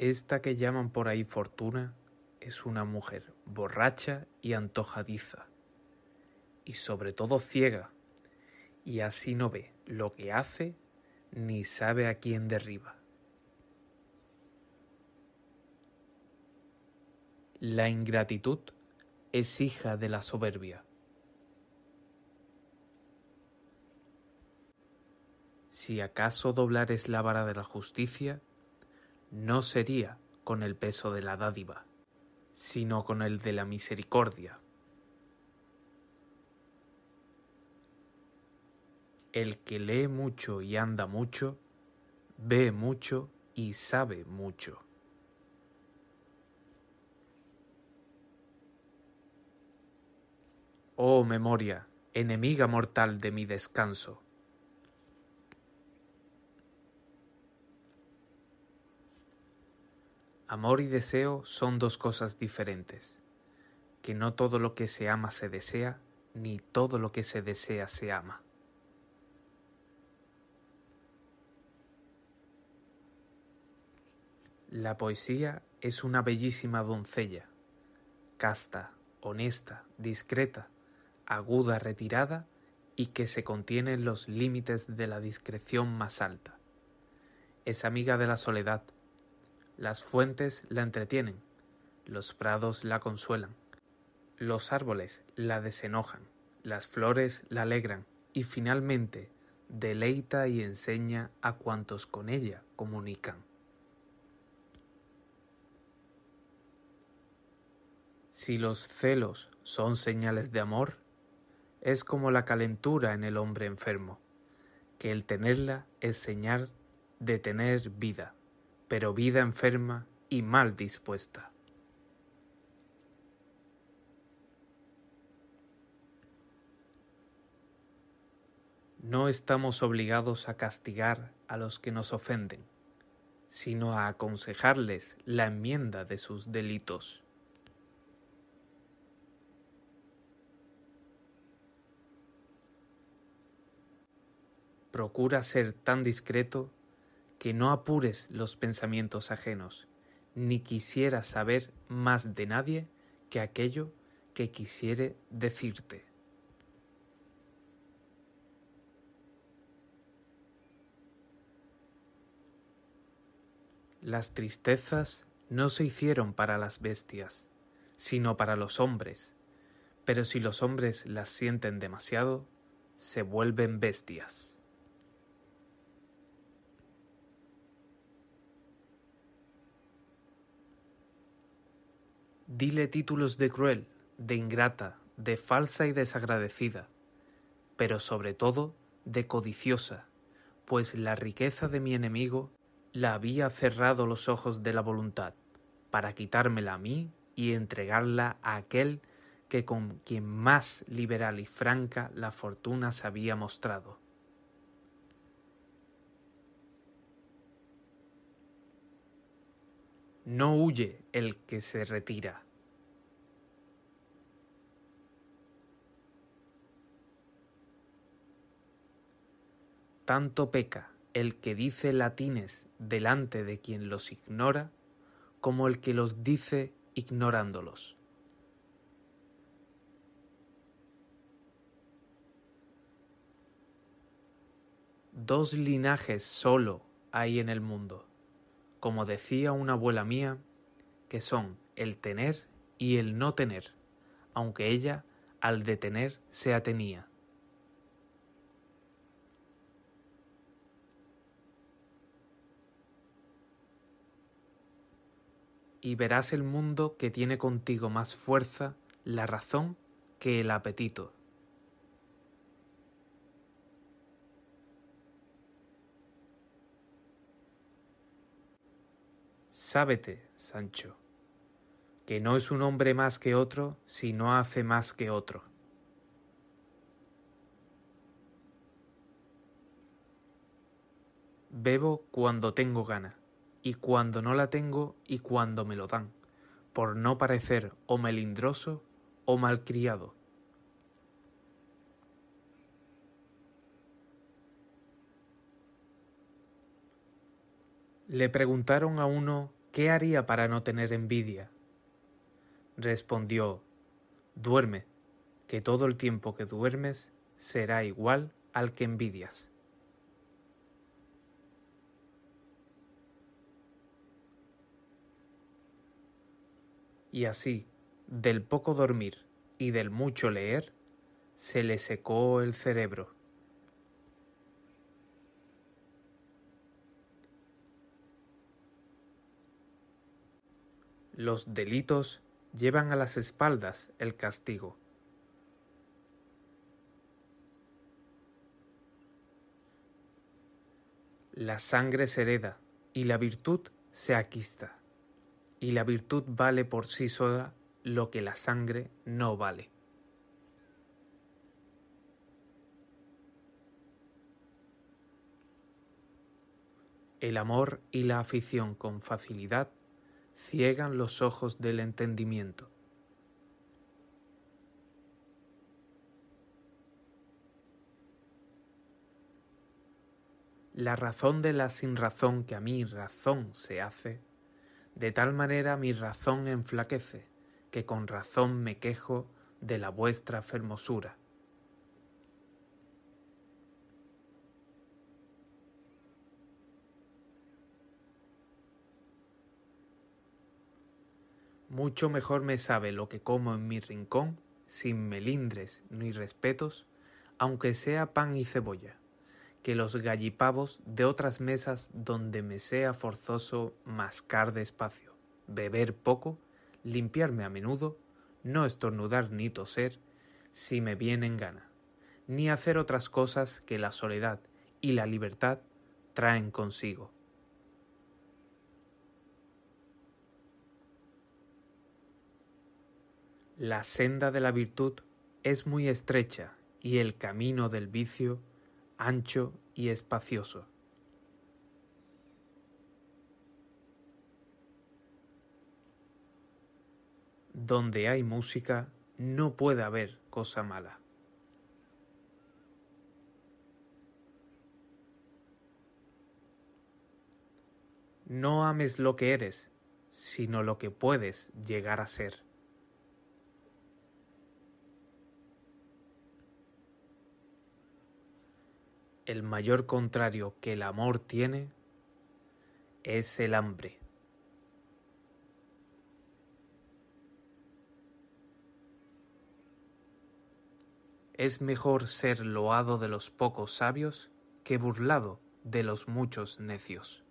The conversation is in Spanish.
Esta que llaman por ahí Fortuna es una mujer borracha y antojadiza, y sobre todo ciega, y así no ve lo que hace ni sabe a quién derriba. La ingratitud es hija de la soberbia. Si acaso doblares la vara de la justicia, no sería con el peso de la dádiva, sino con el de la misericordia. El que lee mucho y anda mucho, ve mucho y sabe mucho. Oh memoria, enemiga mortal de mi descanso. Amor y deseo son dos cosas diferentes, que no todo lo que se ama se desea, ni todo lo que se desea se ama. La poesía es una bellísima doncella, casta, honesta, discreta, aguda, retirada y que se contiene en los límites de la discreción más alta. Es amiga de la soledad, las fuentes la entretienen, los prados la consuelan, los árboles la desenojan, las flores la alegran y finalmente deleita y enseña a cuantos con ella comunican. Si los celos son señales de amor, es como la calentura en el hombre enfermo, que el tenerla es señal de tener vida pero vida enferma y mal dispuesta. No estamos obligados a castigar a los que nos ofenden, sino a aconsejarles la enmienda de sus delitos. Procura ser tan discreto que no apures los pensamientos ajenos, ni quisieras saber más de nadie que aquello que quisiere decirte. Las tristezas no se hicieron para las bestias, sino para los hombres, pero si los hombres las sienten demasiado, se vuelven bestias. Dile títulos de cruel, de ingrata, de falsa y desagradecida, pero sobre todo de codiciosa, pues la riqueza de mi enemigo la había cerrado los ojos de la voluntad, para quitármela a mí y entregarla a aquel que con quien más liberal y franca la fortuna se había mostrado. No huye el que se retira. Tanto peca el que dice latines delante de quien los ignora, como el que los dice ignorándolos. Dos linajes solo hay en el mundo como decía una abuela mía, que son el tener y el no tener, aunque ella al detener se atenía. Y verás el mundo que tiene contigo más fuerza la razón que el apetito. Sábete, Sancho, que no es un hombre más que otro si no hace más que otro. Bebo cuando tengo gana, y cuando no la tengo y cuando me lo dan, por no parecer o melindroso o malcriado Le preguntaron a uno qué haría para no tener envidia. Respondió, duerme, que todo el tiempo que duermes será igual al que envidias. Y así, del poco dormir y del mucho leer, se le secó el cerebro. Los delitos llevan a las espaldas el castigo. La sangre se hereda y la virtud se aquista, y la virtud vale por sí sola lo que la sangre no vale. El amor y la afición con facilidad ciegan los ojos del entendimiento. La razón de la sinrazón que a mi razón se hace, de tal manera mi razón enflaquece, que con razón me quejo de la vuestra fermosura. Mucho mejor me sabe lo que como en mi rincón, sin melindres ni respetos, aunque sea pan y cebolla, que los gallipavos de otras mesas donde me sea forzoso mascar despacio, beber poco, limpiarme a menudo, no estornudar ni toser, si me vienen gana, ni hacer otras cosas que la soledad y la libertad traen consigo. La senda de la virtud es muy estrecha y el camino del vicio ancho y espacioso. Donde hay música no puede haber cosa mala. No ames lo que eres, sino lo que puedes llegar a ser. el mayor contrario que el amor tiene es el hambre. Es mejor ser loado de los pocos sabios que burlado de los muchos necios.